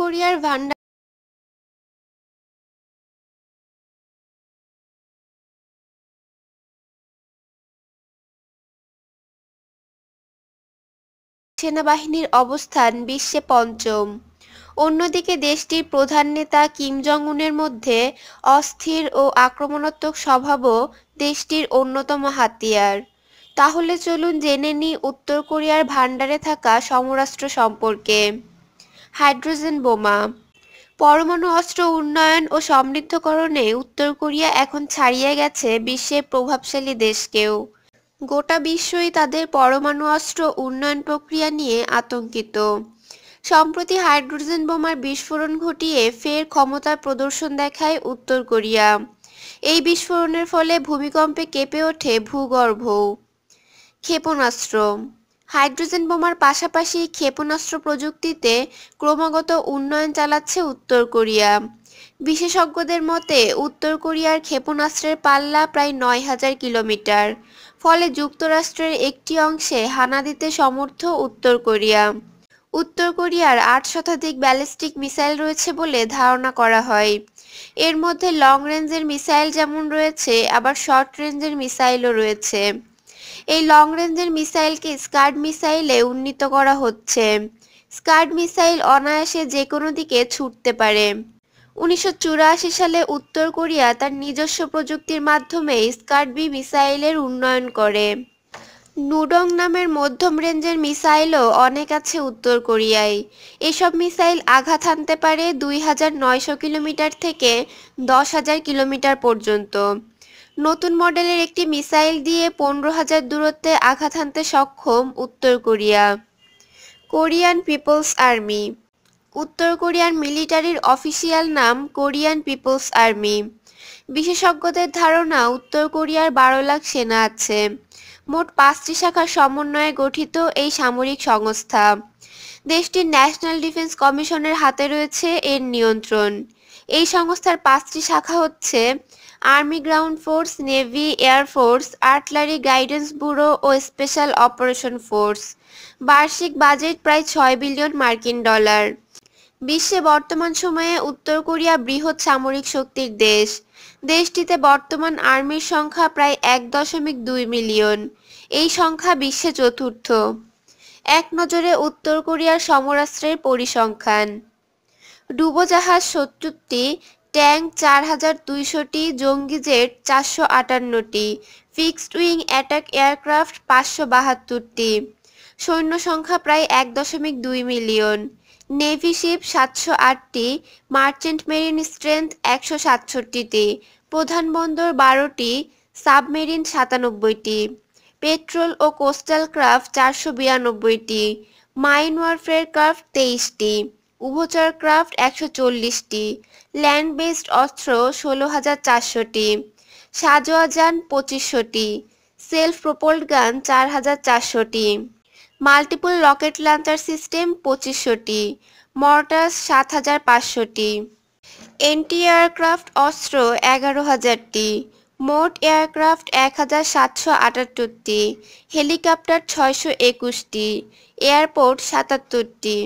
কোরিয়ার ভান্ডার সেনাবাহিনীর অবস্থান বিশ্বে পঞ্চম অন্যদিকে দেশটির প্রধান নেতা কিম জং উনের মধ্যে অস্থির ও আক্রমণাত্মক স্বভাবও দেশটির অন্যতম হাতিয়ার তাহলে চলুন জেনে নিই উত্তর কোরিয়ার ভাণ্ডারে থাকা সমরাষ্ট্র সম্পর্কে হাইড্রোজেন বোমা পরমাণু অস্ত্র উন্নয়ন ও সমৃদ্ধকরণে উত্তর কোরিয়া এখন ছাড়িয়ে গেছে বিশ্বের প্রভাবশালী দেশকেও গোটা বিশ্বই তাদের পরমাণু অস্ত্র উন্নয়ন প্রক্রিয়া নিয়ে আতঙ্কিত সম্প্রতি হাইড্রোজেন বোমার বিস্ফোরণ ঘটিয়ে ফের ক্ষমতার প্রদর্শন দেখায় উত্তর কোরিয়া এই বিস্ফোরণের ফলে ভূমিকম্পে কেঁপে ওঠে ভূগর্ভ ক্ষেপণাস্ত্র হাইড্রোজেন বোমার পাশাপাশি ক্ষেপণাস্ত্র প্রযুক্তিতে ক্রমাগত উন্নয়ন চালাচ্ছে উত্তর কোরিয়া বিশেষজ্ঞদের মতে উত্তর কোরিয়ার ক্ষেপণাস্ত্রের পাল্লা প্রায় নয় হাজার কিলোমিটার ফলে যুক্তরাষ্ট্রের একটি অংশে হানা দিতে সমর্থ উত্তর কোরিয়া উত্তর কোরিয়ার আট শতাধিক ব্যালিস্টিক মিসাইল রয়েছে বলে ধারণা করা হয় এর মধ্যে লং রেঞ্জের মিসাইল যেমন রয়েছে আবার শর্ট রেঞ্জের মিসাইলও রয়েছে এই লং রেঞ্জের মিসাইলকে স্কার্ড মিসাইলে উন্নীত করা হচ্ছে স্কার্ড মিসাইল অনায়াসে যে কোনো দিকে ছুটতে পারে উনিশশো সালে উত্তর কোরিয়া তার নিজস্ব প্রযুক্তির মাধ্যমে স্কার্ড বি মিসাইলের উন্নয়ন করে নুডং নামের মধ্যম রেঞ্জের মিসাইলও অনেক আছে উত্তর কোরিয়ায় এসব মিসাইল আঘাত হানতে পারে দুই হাজার নয়শো কিলোমিটার থেকে দশ হাজার কিলোমিটার পর্যন্ত নতুন মডেলের একটি মিসাইল দিয়ে পনেরো হাজার দূরত্বে আঘাত হানতে সক্ষম উত্তর কোরিয়া কোরিয়ান পিপলস আর্মি উত্তর কোরিয়ান মিলিটারির অফিসিয়াল নাম কোরিয়ান পিপলস আর্মি বিশেষজ্ঞদের ধারণা উত্তর কোরিয়ার বারো লাখ সেনা আছে মোট পাঁচটি শাখার সমন্বয়ে গঠিত এই সামরিক সংস্থা দেশটির ন্যাশনাল ডিফেন্স কমিশনের হাতে রয়েছে এর নিয়ন্ত্রণ এই সংস্থার পাঁচটি শাখা হচ্ছে army ground force navy air force artillery guidance bureau ও স্পেশাল অপারেশন ফোর্স বার্ষিক বাজেট প্রায় ছয় বিলিয়ন মার্কিন ডলার বিশ্বে বর্তমান সময়ে উত্তর কোরিয়া বৃহৎ সামরিক শক্তির দেশ দেশটিতে বর্তমান আর্মির সংখ্যা প্রায় এক দশমিক দুই মিলিয়ন এই সংখ্যা বিশ্বে চতুর্থ এক নজরে উত্তর কোরিয়ার সমরাস্ত্রের পরিসংখ্যান ডুবোজাহাজ সত্তরটি ট্যাঙ্ক চার হাজার দুইশোটি জঙ্গি জেট চারশো আটান্নটি ফিক্সড উইং অ্যাটাক এয়ারক্রাফট পাঁচশো বাহাত্তরটি সৈন্য সংখ্যা প্রায় এক দশমিক দুই মিলিয়ন নেভি শিপ সাতশো আটটি মার্চেন্ট মেরিন স্ট্রেংথ একশো সাতষট্টিটি প্রধান বন্দর বারোটি সাবমেরিন সাতানব্বইটি পেট্রোল ও কোস্টাল ক্রাফট চারশো বিরানব্বইটি মাইন ওয়ারফেয়ার ক্রাফট তেইশটি উভচর ক্রাফট একশো চল্লিশটি ল্যান্ড বেসড অস্ত্র ষোলো হাজার চারশোটি সাজোয়াজান পঁচিশশোটি সেলফ প্রোপোল্ড গান চার হাজার চারশোটি মাল্টিপল রকেট লঞ্চার সিস্টেম পঁচিশশোটি মর্টাস সাত হাজার পাঁচশোটি এন্টি এয়ারক্রাফট অস্ত্র এগারো হাজারটি মোট এয়ারক্রাফট এক হাজার সাতশো আটাত্তরটি হেলিকপ্টার ছয়শো একুশটি এয়ারপোর্ট সাতাত্তরটি